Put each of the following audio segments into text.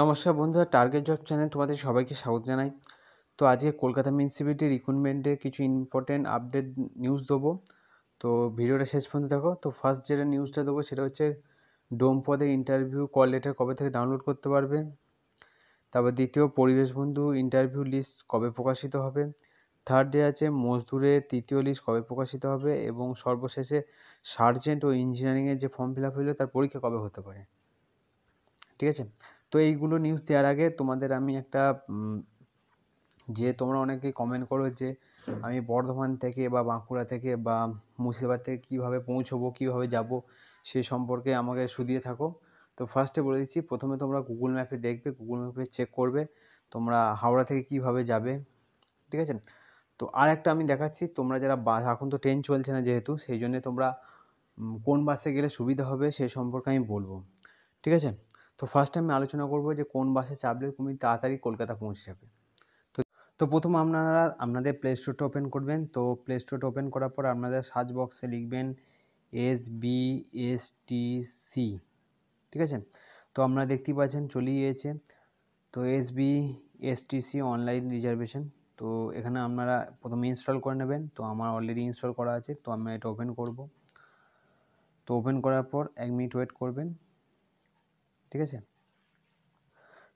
নমস্কার বন্ধুরা target job channel তোমাদের সবাইকে স্বাগত জানাই তো আজকে কলকাতা মিউনিসিপ্যালিটি রিক্রুটমেন্টের কিছু ইম্পর্টেন্ট আপডেট নিউজ দেবো তো ভিডিওটা শেষ পর্যন্ত দেখো তো ফার্স্ট যেটা নিউজটা দেবো সেটা হচ্ছে ডোম পদে ইন্টারভিউ কল লেটার কবে থেকে ডাউনলোড করতে পারবে তারপর দ্বিতীয় পরিবেশ বন্ধু ইন্টারভিউ লিস্ট কবে প্রকাশিত হবে থার্ড ডে আছে মজদুরের তৃতীয় লিস্ট কবে প্রকাশিত হবে এবং সর্বশেষে সার্জেন্ট ও ইঞ্জিনিয়ারিংয়ের যে ফর্ম ফিল আপ হইলো তার পরীক্ষা কবে হতে পারে ঠিক আছে তো এইগুলো নিউজ দেওয়ার আগে তোমাদের আমি একটা যে তোমরা অনেকেই কমেন্ট করো যে আমি বর্ধমান থেকে বা বাঁকুড়া থেকে বা মুর্শিদাবাদ থেকে কীভাবে পৌঁছবো কীভাবে যাব সে সম্পর্কে আমাকে শুধিয়ে থাকো তো ফার্স্টে বলে দিচ্ছি প্রথমে তোমরা গুগল ম্যাপে দেখবে গুগল ম্যাপে চেক করবে তোমরা হাওড়া থেকে কিভাবে যাবে ঠিক আছে তো আর একটা আমি দেখাচ্ছি তোমরা যারা বাস এখন তো ট্রেন চলছে না যেহেতু সেই জন্যে তোমরা কোন বাসে গেলে সুবিধা হবে সে সম্পর্কে আমি বলবো ঠিক আছে তো ফার্স্ট আমি আলোচনা করব যে কোন বাসে চাপলে তুমি তাড়াতাড়ি কলকাতা পৌঁছে যাবে তো তো প্রথম আপনারা আপনাদের প্লে স্টোরটা ওপেন করবেন তো প্লে স্টোরটা ওপেন করার পর আপনাদের সার্চ বক্সে লিখবেন S B S T C ঠিক আছে তো আপনারা দেখতেই পাচ্ছেন চলেই এসেছে তো S B S T C online reservation তো এখানে আপনারা প্রথমে ইনস্টল করে নেবেন তো আমার অলরেডি ইনস্টল করা আছে তো আমরা এটা ওপেন করব তো ওপেন করার পর এক মিনিট ওয়েট করবেন ঠিক আছে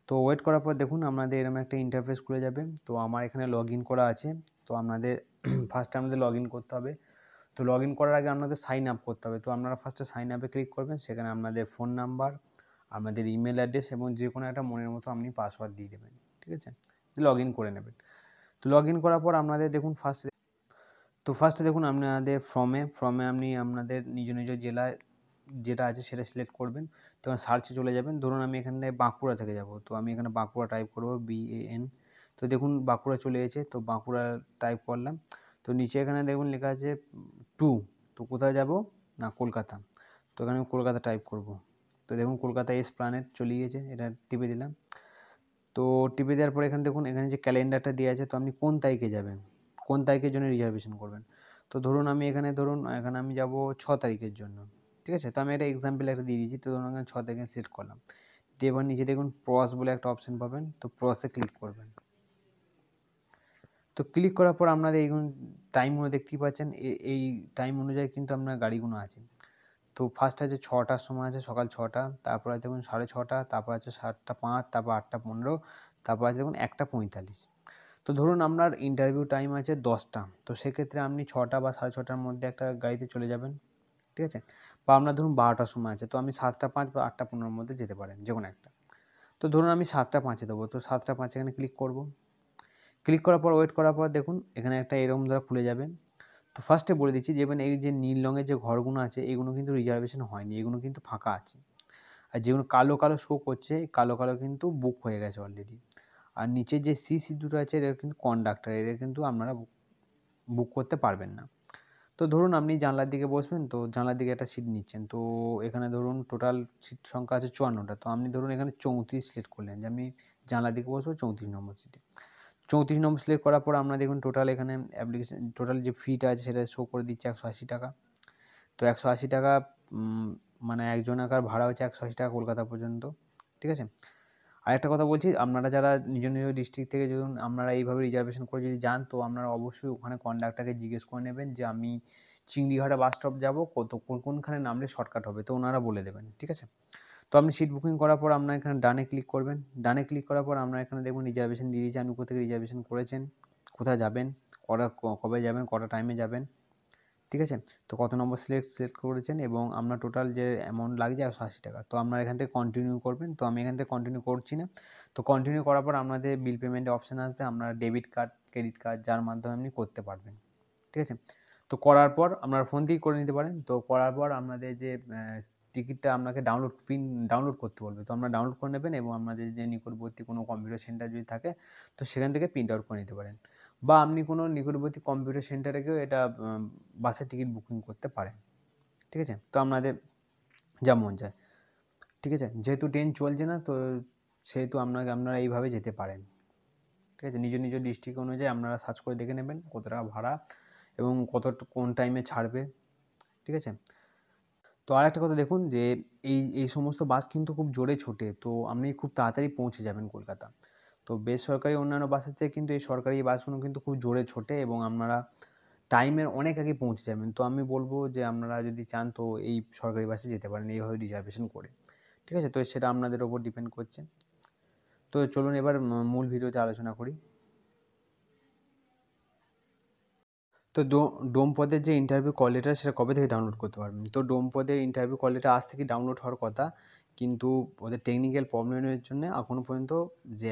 তো ওয়েট করার পর দেখুন আপনাদের এরকম একটা ইন্টারফেস খুলে যাবে তো আমার এখানে লগ করা আছে তো আপনাদের ফার্স্টে আমাদের লগ করতে হবে তো লগ করার আগে আপনাদের সাইন আপ করতে হবে তো আপনারা ফার্স্টে সাইন আপে ক্লিক করবেন সেখানে আপনাদের ফোন নাম্বার আপনাদের ইমেল অ্যাড্রেস এবং যে কোনো একটা মনের মতো আপনি পাসওয়ার্ড দিয়ে দেবেন ঠিক আছে লগ করে নেবেন তো লগ করার পর আপনাদের দেখুন ফার্স্ট তো ফার্স্টে দেখুন আপনাদের ফর্মে ফর্মে আপনি আপনাদের নিজ নিজ জেলায় যেটা আছে সেটা সিলেক্ট করবেন তো সার্চে চলে যাবেন ধরুন আমি এখানে বাঁকুড়া থেকে যাব তো আমি এখানে বাঁকুড়া টাইপ করব বিএএন তো দেখুন বাঁকুড়া চলে এসেছে তো বাঁকুড়া টাইপ করলাম তো নিচে এখানে দেখুন লেখা আছে টু তো কোথায় যাব না কলকাতা তো এখানে আমি কলকাতা টাইপ করব তো দেখুন কলকাতা এস প্ল্যানেট চলে গিয়েছে এটা টিপে দিলাম তো টিপে দেওয়ার পরে এখানে দেখুন এখানে যে ক্যালেন্ডারটা দেওয়া আছে তো আপনি কোন তারিখে যাবেন কোন তারিখের জন্য রিজার্ভেশন করবেন তো ধরুন আমি এখানে ধরুন এখানে আমি যাব ছ তারিখের জন্য ঠিক আছে তো আমি একটা এক্সাম্পল একটা দিয়ে দিয়েছি তো ধরুন ছ থেকে সিলেক্ট করলাম তো এবার নিচে দেখুন প্রস বলে একটা অপশান পাবেন তো প্রসে ক্লিক করবেন তো ক্লিক করার পর আপনাদের এইগুলো টাইম দেখতেই পাচ্ছেন এই টাইম অনুযায়ী কিন্তু আপনার গাড়িগুলো আছে তো ফার্স্ট আছে ছটার সময় আছে সকাল ছটা তারপর আছে দেখুন সাড়ে ছটা তারপর আছে সাতটা পাঁচ তারপর আটটা পনেরো তারপর আছে দেখুন একটা পঁয়তাল্লিশ তো ধরুন আপনার ইন্টারভিউ টাইম আছে দশটা তো সেক্ষেত্রে আপনি ছটা বা সাড়ে ছটার মধ্যে একটা গাড়িতে চলে যাবেন ঠিক আছে বা আপনার ধরুন বারোটার সময় আছে তো আমি সাতটা পাঁচ বা আটটা পনেরোর মধ্যে যেতে পারেন যে কোনো একটা তো ধরুন আমি সাতটা পাঁচে দেবো তো সাতটা পাঁচে এখানে ক্লিক করব ক্লিক করার পর ওয়েট করার পর দেখুন এখানে একটা এরকম ধরো খুলে যাবে তো ফার্স্টে বলে দিচ্ছি যে এই যে নীল রঙের যে ঘরগুলো আছে এগুলো কিন্তু রিজার্ভেশন হয়নি এগুলো কিন্তু ফাঁকা আছে আর যেগুলো কালো কালো শো করছে কালো কালো কিন্তু বুক হয়ে গেছে অলরেডি আর নিচে যে সি সি দুটো আছে এটা কিন্তু কন্ডাক্টার এটা কিন্তু আপনারা বুক করতে পারবেন না তো ধরুন আপনি জানলার দিকে বসবেন তো জানলার দিকে একটা সিট নিচ্ছেন তো এখানে ধরুন টোটাল সিট সংখ্যা আছে চুয়ান্নটা তো আপনি ধরুন এখানে চৌত্রিশ সিলেক্ট করলেন যে আমি জানলার দিকে বসবো চৌত্রিশ নম্বর সিটে চৌত্রিশ নম্বর সিলেক্ট করার পর আপনার দেখুন টোটাল এখানে অ্যাপ্লিকেশন টোটাল যে ফিটা আছে সেটা শো করে দিচ্ছে একশো আশি টাকা তো একশো আশি টাকা মানে একজন একার ভাড়া হচ্ছে একশো আশি টাকা কলকাতা পর্যন্ত ঠিক আছে আরেকটা কথা বলছি আপনারা যারা নিজ নিজ ডিস্ট্রিক্ট থেকে ধরুন আপনারা এইভাবে রিজার্ভেশন করে যদি যান তো আপনারা অবশ্যই ওখানে কন্ডাক্টারকে জিজ্ঞেস করে নেবেন যে আমি চিংড়িঘাটা বাস স্টপ যাবো কত কোনখানে নামলে শর্টকাট হবে তো ওনারা বলে দেবেন ঠিক আছে তো আপনি সিট বুকিং করার পর আপনার এখানে ডানে ক্লিক করবেন ডানে ক্লিক করার পর আপনার এখানে দেখবেন রিজার্ভেশন দিয়ে দিয়েছে আপনি কোথা থেকে রিজার্ভেশন করেছেন কোথায় যাবেন কটা কবে যাবেন কটা টাইমে যাবেন ঠিক আছে তো কত নম্বর সিলেক্ট সিলেক্ট করেছেন এবং আপনার টোটাল যে অ্যামাউন্ট লাগছে একশো আশি টাকা তো আপনারা এখান থেকে কন্টিনিউ করবেন তো আমি এখান থেকে কন্টিনিউ করছি না তো কন্টিনিউ করার পর আপনাদের বিল পেমেন্টের অপশান আসবে আপনারা ডেবিট কার্ড ক্রেডিট কার্ড যার মাধ্যমে আপনি করতে পারবেন ঠিক আছে তো করার পর আপনারা ফোন থেকে করে নিতে পারেন তো করার পর আপনাদের যে টিকিটটা আপনাকে ডাউনলোড পিন ডাউনলোড করতে বলবে তো আপনারা ডাউনলোড করে নেবেন এবং আপনাদের যে নিকটবর্তী কোনো কম্পিউটার সেন্টার যদি থাকে তো সেখান থেকে প্রিন্ট আউট করে নিতে পারেন বা আপনি কোনো নিকটবর্তী কম্পিউটার সেন্টারে গিয়েও এটা বাসের টিকিট বুকিং করতে পারেন ঠিক আছে তো আপনাদের যা মন ঠিক আছে যেহেতু ট্রেন চলছে না তো সেহেতু আপনাকে আপনারা এইভাবে যেতে পারেন ঠিক আছে নিজ নিজ ডিস্ট্রিক্ট অনুযায়ী আপনারা সার্চ করে দেখে নেবেন কত টাকা ভাড়া এবং কত কোন টাইমে ছাড়বে ঠিক আছে তো আর একটা কথা দেখুন যে এই এই সমস্ত বাস কিন্তু খুব জোরে ছোটে তো আপনি খুব তাড়াতাড়ি পৌঁছে যাবেন কলকাতা তো বেসরকারি অন্যান্য বাসের চেয়ে কিন্তু এই সরকারি বাসগুলো কিন্তু খুব জোরে ছোটে এবং আপনারা টাইমের অনেক আগে পৌঁছে যাবেন তো আমি বলবো যে আপনারা যদি চান তো এই সরকারি বাসে যেতে পারেন এইভাবে রিজার্ভেশন করে ঠিক আছে তো সেটা আপনাদের ওপর ডিপেন্ড করছে তো চলুন এবার মূল ভিডিওতে আলোচনা করি তো ডোমপদের যে ইন্টারভিউ কল সেটা কবে থেকে ডাউনলোড করতে পারবেন তো ডোমপদের ইন্টারভিউ কলেটা আজ থেকে ডাউনলোড হওয়ার কথা কিন্তু ওদের টেকনিক্যাল প্রবলেমের জন্য এখনও পর্যন্ত যে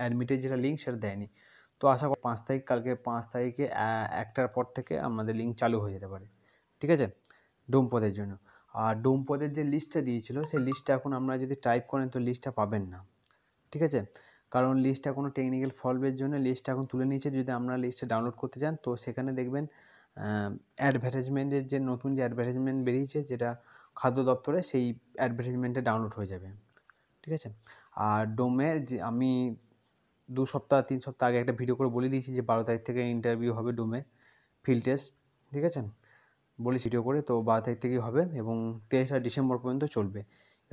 অ্যাডমিটের যেটা লিঙ্ক সেটা দেয়নি তো আশা করি পাঁচ তারিখ কালকে পাঁচ তারিখে একটার পর থেকে আমাদের লিঙ্ক চালু হয়ে যেতে পারে ঠিক আছে ডোমপদের জন্য আর ডোমপদের যে লিস্টটা দিয়েছিল সেই লিস্টটা এখন আমরা যদি টাইপ করেন তো লিস্টটা পাবেন না ঠিক আছে কারণ লিস্টটা কোনো টেকনিক্যাল ফলবের জন্য লিস্টটা এখন তুলে নিয়েছে যদি আপনারা লিস্টটা ডাউনলোড করতে চান তো সেখানে দেখবেন অ্যাডভার্টাইজমেন্টের যে নতুন যে অ্যাডভার্টাইজমেন্ট বেরিয়েছে যেটা খাদ্য দপ্তরে সেই অ্যাডভার্টাইজমেন্টটা ডাউনলোড হয়ে যাবে ঠিক আছে আর ডোমের যে আমি দু সপ্তাহ তিন সপ্তাহ আগে একটা ভিডিও করে বলে দিয়েছি যে বারো তারিখ থেকে ইন্টারভিউ হবে ডোমে ফিল্ড টেস্ট ঠিক আছে বলেছি ভিডিও করে তো বারো তারিখ থেকেই হবে এবং তেইশে ডিসেম্বর পর্যন্ত চলবে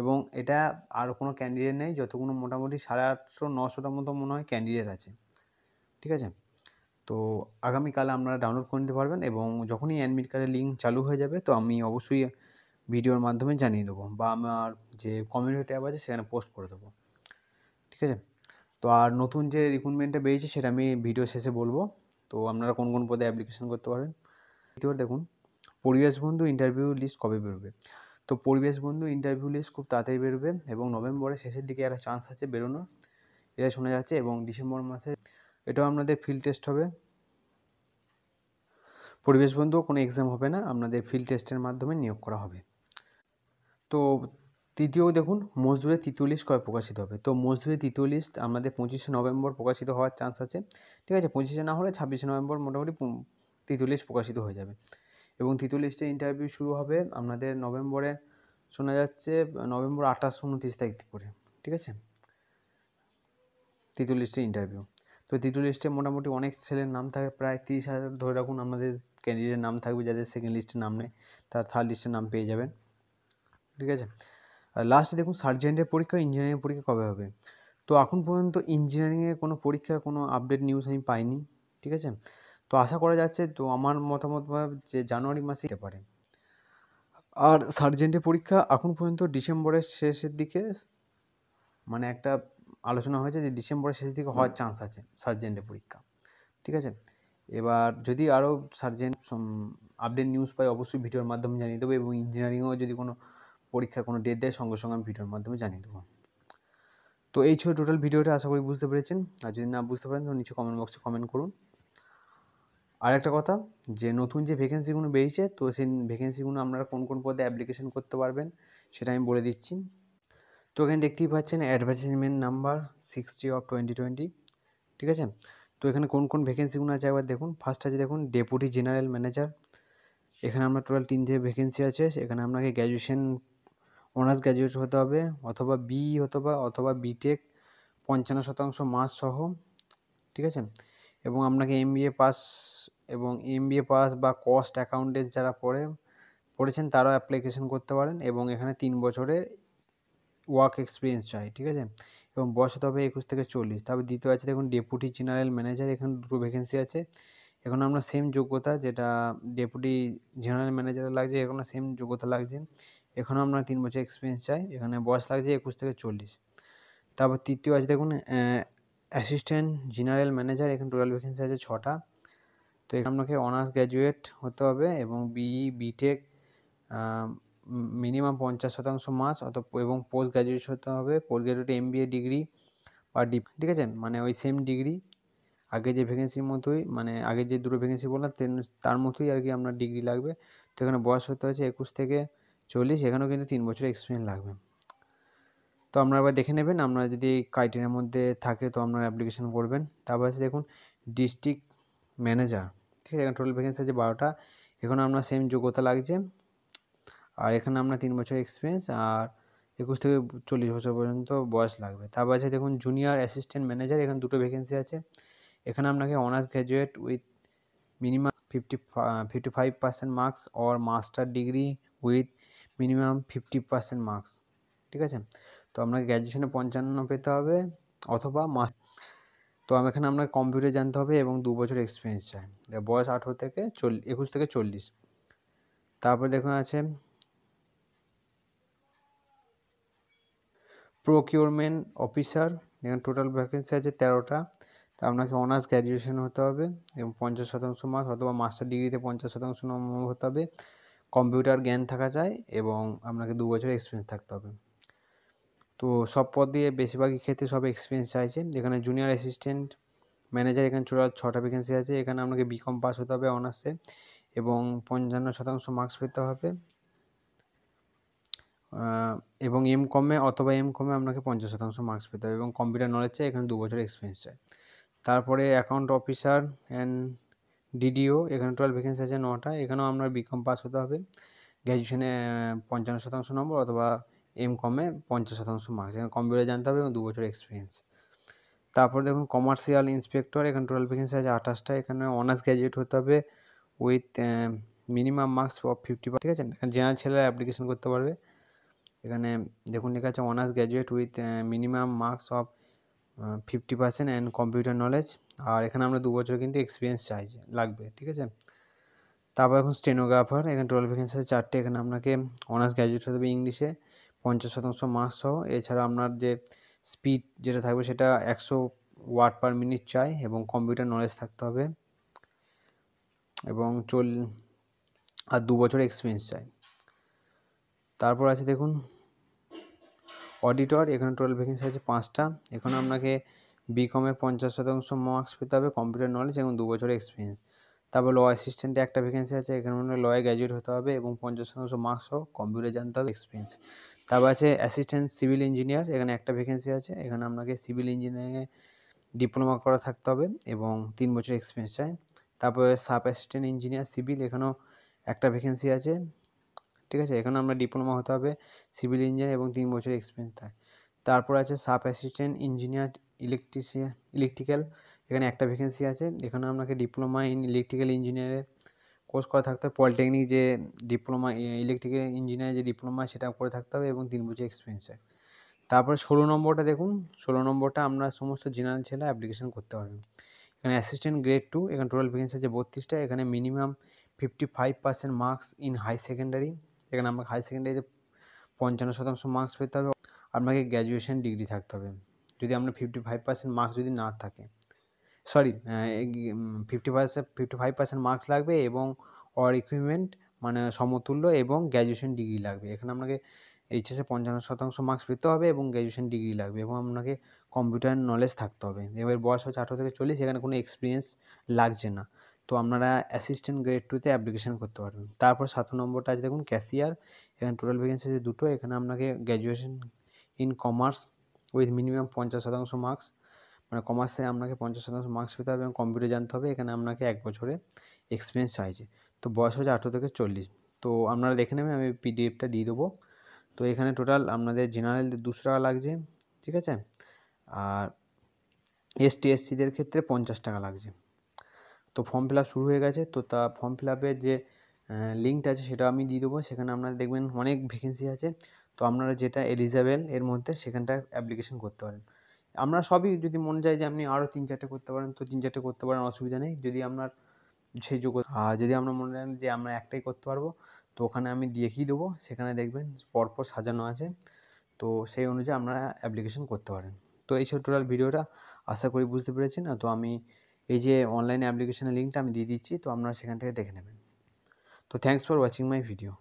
এবং এটা আর কোনো ক্যান্ডিডেট নেই যতগুলো মোটামুটি সাড়ে আটশো নশোটার মতো মনে হয় ক্যান্ডিডেট আছে ঠিক আছে তো আগামীকাল আপনারা ডাউনলোড করে নিতে পারবেন এবং যখনই অ্যাডমিট কার্ডের লিঙ্ক চালু হয়ে যাবে তো আমি অবশ্যই ভিডিওর মাধ্যমে জানিয়ে দেবো বা আমার যে কমিউনিটি ট্যাব আছে সেখানে পোস্ট করে দেবো ঠিক আছে তো আর নতুন যে রিক্রুটমেন্টটা বেরিয়েছে সেটা আমি ভিডিও শেষে বলবো তো আপনারা কোন কোন পদে অ্যাপ্লিকেশন করতে পারবেন দ্বিতীয় দেখুন পরিবেশ বন্ধু ইন্টারভিউ লিস্ট কবে বেরোবে তো পরিবেশ বন্ধু ইন্টারভিউ লিস্ট খুব তাড়াতাড়ি বেরোবে এবং নভেম্বরের শেষের দিকে একটা চান্স আছে বেরোনোর এটা শোনা যাচ্ছে এবং ডিসেম্বর মাসে এটাও আপনাদের ফিল্ড টেস্ট হবে পরিবেশ বন্ধু কোনো এক্সাম হবে না আপনাদের ফিল্ড টেস্টের মাধ্যমে নিয়োগ করা হবে তো তৃতীয় দেখুন মজদুরের তৃতীয় লিস্ট কবে প্রকাশিত হবে তো মজদুরের তৃতীয় লিস্ট আমাদের পঁচিশে নভেম্বর প্রকাশিত হওয়ার চান্স আছে ঠিক আছে পঁচিশে না হলে ছাব্বিশে নভেম্বর মোটামুটি তৃতীয় লিস্ট প্রকাশিত হয়ে যাবে এবং তৃতীয় লিস্টের ইন্টারভিউ শুরু হবে আপনাদের নভেম্বরে শোনা যাচ্ছে নভেম্বর আঠাশ উনত্রিশ তারিখ করে ঠিক আছে তৃতীয় লিস্টের ইন্টারভিউ তো তৃতীয় লিস্টে মোটামুটি অনেক ছেলের নাম থাকে প্রায় তিরিশ হাজার ধরে রাখুন আমাদের ক্যান্ডিডেট নাম থাকবে যাদের সেকেন্ড লিস্টের নাম নেই তার থার্ড লিস্টের নাম পেয়ে যাবেন ঠিক আছে লাস্ট দেখুন সার্জেন্টের পরীক্ষা ইঞ্জিনিয়ারিং পরীক্ষা কবে হবে তো এখন পর্যন্ত ইঞ্জিনিয়ারিংয়ে কোনো পরীক্ষা কোনো আপডেট নিউজ আমি পাইনি ঠিক আছে তো আশা করা যাচ্ছে তো আমার মতামত যে জানুয়ারি মাসে যেতে পারে আর সার্জেন্টের পরীক্ষা এখন পর্যন্ত ডিসেম্বরের শেষের দিকে মানে একটা আলোচনা হয়েছে যে ডিসেম্বরের শেষের দিকে হওয়ার চান্স আছে সার্জেন্টের পরীক্ষা ঠিক আছে এবার যদি আরও সার্জেন্ট আপডেট নিউজ পাই অবশ্যই ভিডিওর মাধ্যমে জানিয়ে দেবো এবং ইঞ্জিনিয়ারিংও যদি কোনো পরীক্ষার কোনো ডেট দেয় সঙ্গে সঙ্গে আমি ভিডিওর মাধ্যমে জানিয়ে দেবো তো এই ছিল টোটাল ভিডিওটা আশা করি বুঝতে পেরেছেন আর যদি না বুঝতে পারেন তো নিচে কমেন্ট বক্সে কমেন্ট করুন আর একটা কথা যে নতুন যে ভ্যাকেন্সিগুলো বেরিয়েছে তো সেই ভ্যাকেন্সিগুলো আপনারা কোন কোন পদে অ্যাপ্লিকেশন করতে পারবেন সেটা আমি বলে দিচ্ছি তো এখানে দেখতেই পাচ্ছেন advertisement number sixty of twenty twenty ঠিক আছে তো এখানে কোন কোন ভ্যাকেন্সিগুলো আছে একবার দেখুন ফার্স্ট আছে দেখুন ডেপুটি জেনারেল ম্যানেজার এখানে আমরা টোটাল তিন যে ভ্যাকেন্সি আছে এখানে আপনাকে গ্র্যাজুয়েশন অনার্স গ্র্যাজুয়েট হতে হবে অথবা e বি অথবা অথবা বিটেক পঞ্চান্ন শতাংশ মাস সহ ঠিক আছে এবং আপনাকে এমবিএ পাস এবং এমবিএ পাস বা কস্ট অ্যাকাউন্টের যারা পড়ে পড়েছেন তারাও অ্যাপ্লিকেশন করতে পারেন এবং এখানে তিন বছরের ওয়ার্ক এক্সপিরিয়েন্স চাই ঠিক আছে এবং বয়স তবে একুশ থেকে চল্লিশ তারপর দ্বিতীয় আছে দেখুন ডেপুটি জেনারেল ম্যানেজার এখানে দুটো ভ্যাকেন্সি আছে এখন আমরা সেম যোগ্যতা যেটা ডেপুটি জেনারেল ম্যানেজারের লাগছে এখানে সেম যোগ্যতা লাগছে এখানে আমরা তিন বছর এক্সপিরিয়েন্স চাই এখানে বয়স লাগছে একুশ থেকে চল্লিশ তারপর তৃতীয় আছে দেখুন অ্যাসিস্ট্যান্ট জেনারেল ম্যানেজার এখানে টোটাল ভ্যাকেন্সি আছে ছটা তো এখানে আপনাকে অনার্স গ্র্যাজুয়েট হতে হবে এবং বিই বিটেক মিনিমাম পঞ্চাশ শতাংশ মাস অত এবং পোস্ট গ্র্যাজুয়েট হতে হবে পোস্ট গ্র্যাজুয়েট এম ডিগ্রি বা ডিপ ঠিক আছে মানে ওই সেম ডিগ্রি আগে যে ভ্যাকেন্সির মতোই মানে আগে যে দুটো ভ্যাকেন্সি বললাম তার মতোই আর কি আপনার ডিগ্রি লাগবে তো এখানে বয়স হতে হয়েছে একুশ থেকে চল্লিশ এখানেও কিন্তু তিন বছরের এক্সপিরিয়েন্স লাগবে তো আপনারা এবার দেখে নেবেন আপনারা যদি এই ক্রাইটেরিয়ার মধ্যে থাকে তো আপনারা অ্যাপ্লিকেশন করবেন তারপর আছে দেখুন ডিস্ট্রিক্ট ম্যানেজার ঠিক আছে টোটাল ভ্যাকেন্সি আছে বারোটা এখানে আপনার সেম যোগ্যতা লাগছে আর এখানে আপনার তিন বছর এক্সপিরিয়েন্স আর একুশ থেকে চল্লিশ বছর পর্যন্ত বয়স লাগবে তারপর আছে দেখুন জুনিয়র অ্যাসিস্ট্যান্ট ম্যানেজার এখানে দুটো ভ্যাকেন্সি আছে এখানে আপনাকে honours graduate with minimum fifty fifty five percent marks or master degree with minimum fifty percent marks ঠিক আছে তো আপনাকে গ্র্যাজুয়েশনে পঞ্চান্ন পেতে হবে অথবা মাস তো আমি এখানে আপনাকে কম্পিউটার জানতে হবে এবং দু বছর এক্সপিরিয়েন্স চাই বয়স আঠেরো থেকে চল্লিশ একুশ থেকে চল্লিশ তারপর দেখুন আছে প্রকিউরমেন্ট অফিসার এখানে টোটাল ভ্যাকেন্সি আছে তেরোটা তা আপনাকে অনার্স গ্র্যাজুয়েশন হতে হবে এবং পঞ্চাশ শতাংশ মার্কস অথবা মাস্টার ডিগ্রিতে পঞ্চাশ শতাংশ নম্বর হতে হবে কম্পিউটার জ্ঞান থাকা চাই এবং আপনাকে দু বছর এক্সপিরিয়েন্স থাকতে হবে তো সব দিয়ে বেশিরভাগই ক্ষেত্রে সব এক্সপিরিয়েন্স চাইছে যেখানে জুনিয়র অ্যাসিস্ট্যান্ট ম্যানেজার এখানে ছোটো ছটা ভ্যাকেন্সি আছে এখানে আপনাকে বিকম পাস হতে হবে অনার্সে এবং পঞ্চান্ন শতাংশ মার্কস পেতে হবে এবং এম কমে অথবা এম কমে আপনাকে পঞ্চাশ শতাংশ মার্কস পেতে হবে এবং কম্পিউটার নলেজ চাই এখানে দু বছর এক্সপিরিয়েন্স চাই তারপরে অ্যাকাউন্ট অফিসার অ্যান্ড ডিডিও এখানে টুয়েলভ ভ্যাকেন্সি আছে নটা এখানেও আপনার বিকম পাস হতে হবে গ্র্যাজুয়েশনে পঞ্চান্ন শতাংশ নম্বর অথবা এম কমে পঞ্চাশ শতাংশ মার্কস এখানে কম্পিউটার জানতে হবে এবং দু বছর এক্সপিরিয়েন্স তারপর দেখুন কমার্শিয়াল ইন্সপেক্টর এখানে টোয়েলভ ভ্যাকেন্সি আছে আঠাশটা এখানে অনার্স গ্র্যাজুয়েট হতে হবে with minimum marks of fifty ঠিক আছে এখানে জেনারেল ছেলেরা অ্যাপ্লিকেশন করতে পারবে এখানে দেখুন লেখা আছে honours graduate with minimum marks of fifty percent and computer knowledge আর এখানে আমরা দু বছর কিন্তু এক্সপিরিয়েন্স চাই লাগবে ঠিক আছে তারপর এখন স্টেনোগ্রাফার এখানে টোয়েলভ ভ্যাকেন্সি আছে চারটে এখানে আপনাকে অনার্স গ্র্যাজুয়েট হতে হবে ইংলিশে পঞ্চাশ শতাংশ মাস সহ এছাড়া আপনার যে স্পিড যেটা থাকবে সেটা একশো ওয়াট পার মিনিট চাই এবং কম্পিউটার নলেজ থাকতে হবে এবং চল আর দু বছর এক্সপিরিয়েন্স চাই তারপর আছে দেখুন অডিটর এখানে টোটাল ভ্যাকেন্সি আছে পাঁচটা এখানে আপনাকে বিকমে পঞ্চাশ শতাংশ মার্কস পেতে হবে কম্পিউটার নলেজ এবং দু বছরের এক্সপিরিয়েন্স তারপর ল অ্যাসিস্ট্যান্টে একটা ভ্যাকেন্সি আছে এখানে হয় লয়ে গ্র্যাজুয়েট হতে হবে এবং পঞ্চাশ শতাংশ মার্কস হোক জানতে হবে এক্সপিরিয়েন্স তারপর আছে অ্যাসিস্ট্যান্ট সিভিল ইঞ্জিনিয়ার এখানে একটা ভ্যাকেন্সি আছে এখানে আপনাকে সিভিল ইঞ্জিনিয়ারিংয়ে ডিপ্লোমা করা থাকতে হবে এবং তিন বছর এক্সপিরিয়েন্স চাই তারপরে সাব অ্যাসিস্ট্যান্ট ইঞ্জিনিয়ার সিভিল এখানেও একটা ভ্যাকেন্সি আছে ঠিক আছে এখানে আমরা ডিপ্লোমা হতে হবে সিভিল ইঞ্জিনিয়ার এবং তিন বছর এক্সপিরিয়েন্স থাকে তারপর আছে sub assistant engineer electrician electrical এখানে একটা ভ্যাকেন্সি আছে এখানে আপনাকে ডিপ্লোমা ইন ইলেকট্রিক্যাল ইঞ্জিনিয়ারের কোর্স করা থাকতে হবে পলিটেকনিক যে ডিপ্লোমা ইলেকট্রিক্যাল ইঞ্জিনিয়ার যে ডিপ্লোমা সেটা করে থাকতে হবে এবং তিন বছর এক্সপিরিয়েন্স হয় তারপরে ষোলো নম্বরটা দেখুন ষোলো নম্বরটা আমরা সমস্ত জেনারেল ছেলে অ্যাপ্লিকেশন করতে পারবেন এখানে অ্যাসিস্ট্যান্ট গ্রেড টু এখানে টোটাল ভ্যাকেন্সি আছে বত্রিশটা এখানে minimum fifty five percent marks in high secondary এখানে আমাকে হাই সেকেন্ডারিতে পঞ্চান্ন শতাংশ মার্কস পেতে হবে আপনাকে গ্র্যাজুয়েশন ডিগ্রি থাকতে হবে যদি আপনার ফিফটি ফাইভ পার্সেন্ট মার্কস যদি না থাকে sorry fifty percent fifty five percent marks লাগবে এবং অর ইকুইপমেন্ট মানে সমতুল্য এবং গ্র্যাজুয়েশন ডিগ্রি লাগবে এখানে আপনাকে এইচএসে পঞ্চান্ন শতাংশ মার্কস পেতে হবে এবং গ্র্যাজুয়েশন ডিগ্রি লাগবে এবং আপনাকে কম্পিউটার নলেজ থাকতে হবে এবার বয়স হচ্ছে আঠেরো থেকে চল্লিশ এখানে কোনো এক্সপিরিয়েন্স লাগছে না তো আপনারা অ্যাসিস্ট্যান্ট গ্রেড টুতে অ্যাপ্লিকেশান করতে পারবেন তারপর সাত নম্বরটা আছে দেখুন ক্যাশিয়ার এখানে টোটাল ভ্যাকেন্সি আছে দুটো এখানে আপনাকে graduation in commerce with minimum পঞ্চাশ শতাংশ মার্কস মানে কমার্সে আপনাকে পঞ্চাশ শতাংশ মার্কস পেতে হবে এবং কম্পিউটার জানতে হবে এখানে আপনাকে এক বছরে এক্সপিরিয়েন্স চাইছে তো বয়স হচ্ছে আঠেরো থেকে চল্লিশ তো আপনারা দেখে নেবেন আমি পিডিএফটা দিয়ে দেবো তো এখানে টোটাল আপনাদের জেনারেল দুশো টাকা লাগছে ঠিক আছে আর এসটি এসসিদের ক্ষেত্রে পঞ্চাশ টাকা লাগছে তো ফর্ম ফিল শুরু হয়ে গেছে তো তা ফর্ম ফিল যে লিঙ্কটা আছে সেটা আমি দিয়ে দেবো সেখানে আপনারা দেখবেন অনেক ভ্যাকেন্সি আছে তো আপনারা যেটা এলিজেবেল এর মধ্যে সেখানটা অ্যাপ্লিকেশন করতে পারেন আমরা সবই যদি মনে যায় যে আপনি আরও তিন চারটে করতে পারেন তো তিন চারটে করতে পারেন অসুবিধা নেই যদি আপনার সেই যোগ্য যদি আমরা মনে যান যে আমরা একটাই করতে পারবো তো ওখানে আমি দেখিয়ে দেবো সেখানে দেখবেন পরপর সাজানো আছে তো সেই অনুযায়ী আপনারা অ্যাপ্লিকেশন করতে পারেন তো এই ছিল টোটাল ভিডিওটা আশা করি বুঝতে পেরেছেন তো আমি এই যে অনলাইন অ্যাপ্লিকেশনের লিঙ্কটা আমি দিয়ে দিচ্ছি তো আপনারা সেখান থেকে দেখে নেবেন তো thanks for watching my video